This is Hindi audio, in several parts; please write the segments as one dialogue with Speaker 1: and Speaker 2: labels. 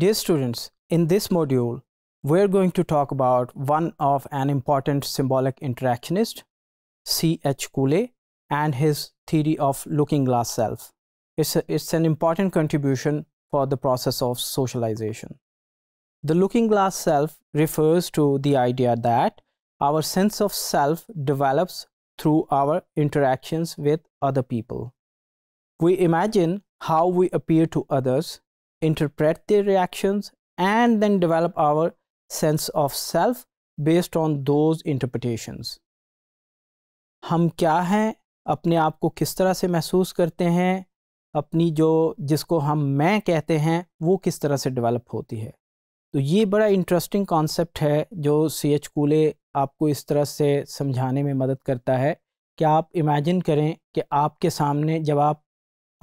Speaker 1: Dear students, in this module, we're going to talk about one of an important symbolic interactionist, C.H. Cooley, and his theory of looking glass self. It's, a, it's an important contribution for the process of socialization. The looking glass self refers to the idea that our sense of self develops through our interactions with other people. We imagine how we appear to others interpret their reactions, and then develop our sense of self based on those interpretations. हम क्या हैं अपने आप को किस तरह से महसूस करते हैं अपनी जो जिसको हम मैं कहते हैं वो किस तरह से डेवलप होती है तो ये बड़ा इंटरेस्टिंग कॉन्सेप्ट है जो सी एच कूले आपको इस तरह से समझाने में मदद करता है कि आप इमेजिन करें कि आपके सामने जब आप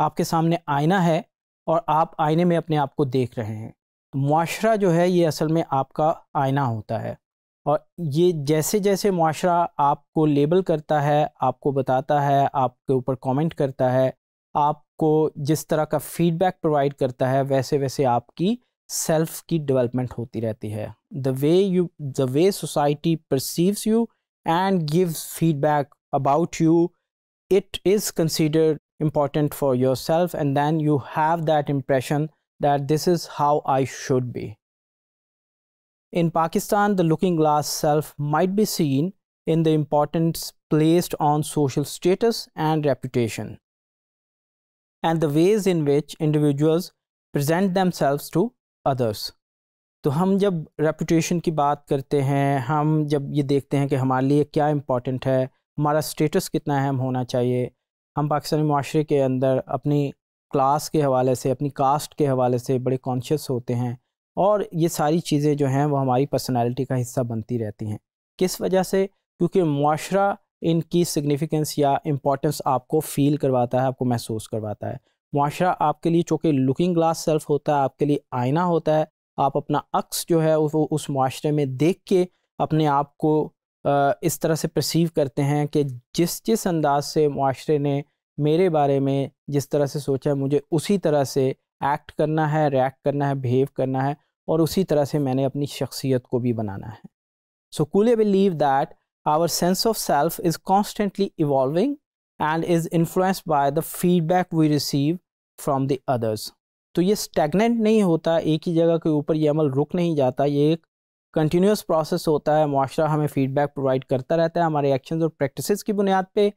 Speaker 1: आपके सामने आईना है और आप आईने में अपने आप को देख रहे हैं तो माशरा जो है ये असल में आपका आईना होता है और ये जैसे जैसे माशरा आपको लेबल करता है आपको बताता है आपके ऊपर कमेंट करता है आपको जिस तरह का फीडबैक प्रोवाइड करता है वैसे वैसे आपकी सेल्फ की डेवलपमेंट होती रहती है the way you the way society perceives you and gives feedback about you it is considered important for yourself and then you have that impression that this is how I should be. In Pakistan, the looking glass self might be seen in the importance placed on social status and reputation, and the ways in which individuals present themselves to others. तो हम जब रेपुटेशन की बात करते हैं हम जब ये देखते हैं कि हमारे लिए क्या इम्पोर्टेंट है हमारा स्टेटस कितना अहम होना चाहिए हम पाकिस्तानी माशरे के अंदर अपनी क्लास के हवाले से अपनी कास्ट के हवाले से बड़े कॉन्शियस होते हैं और ये सारी चीज़ें जो हैं वो हमारी पर्सनैलिटी का हिस्सा बनती रहती हैं किस वजह से क्योंकि माशरा इनकी सिग्निफिकेंस या इम्पॉर्टेंस आपको फ़ील करवाता है आपको महसूस करवाता है माशरा आपके लिए चूँकि लुकिंग ग्लास सेल्फ होता है आपके लिए आईना होता है आप अपना अक्स जो है वो उस माशरे में देख के अपने आप को इस तरह से प्रसीव करते हैं कि जिस जिस अंदाज से माशरे ने मेरे बारे में जिस तरह से सोचा है मुझे उसी तरह से एक्ट करना है रिएक्ट करना है बिहेव करना है और उसी तरह से मैंने अपनी शख्सियत को भी बनाना है so Cooley believe that our sense of self is constantly evolving and is influenced by the feedback we receive from the others तो ये स्टेगनेंट नहीं होता एक ही जगह के ऊपर ये अमल रुक नहीं जाता ये एक कंटिन्यूस प्रोसेस होता है माशरा हमें फ़ीडबैक प्रोवाइड करता रहता है हमारे एक्शंस और प्रैक्टिसेस की बुनियाद पे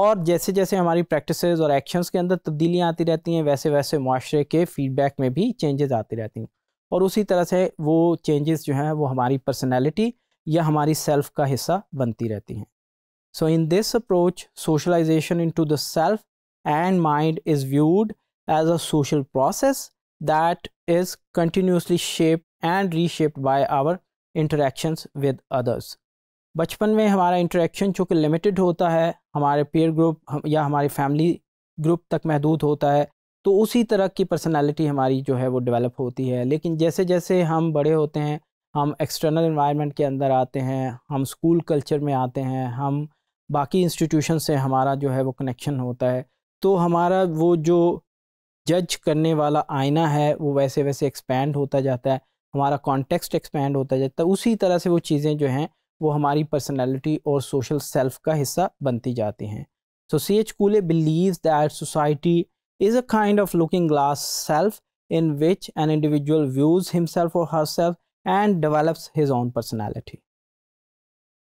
Speaker 1: और जैसे जैसे हमारी प्रैक्टिसेस और एक्शंस के अंदर तब्दीलियाँ आती रहती हैं वैसे वैसे माशरे के फ़ीडबैक में भी चेंजेस आती रहती हैं और उसी तरह से वो चेंजेस जो हैं वो हमारी पर्सनैलिटी या हमारी सेल्फ का हिस्सा बनती रहती हैं so in this approach socialisation into the self and mind is viewed as a social process that is continuously shape and reshaped by our interactions with others बचपन में हमारा इंटरेक्शन चूँकि लिमिटेड होता है हमारे पेयर ग्रुप या हमारे फैमिली ग्रुप तक महदूद होता है तो उसी तरह की पर्सनालिटी हमारी जो है वो डेवलप होती है लेकिन जैसे जैसे हम बड़े होते हैं हम एक्सटर्नल इन्वायरमेंट के अंदर आते हैं हम स्कूल कल्चर में आते हैं हम बाकी इंस्टीट्यूशन से हमारा जो है वो कनेक्शन होता है तो हमारा वो जो जज करने वाला आईना है वो वैसे वैसे एक्सपेंड होता जाता है हमारा कॉन्टेक्स्ट एक्सपेंड होता जाता तो है उसी तरह से वो चीज़ें जो हैं वो हमारी पर्सनैलिटी और सोशल सेल्फ का हिस्सा बनती जाती हैं so C H Cooley believe that society is a kind of looking glass self in which an individual views himself और herself and develops his own personality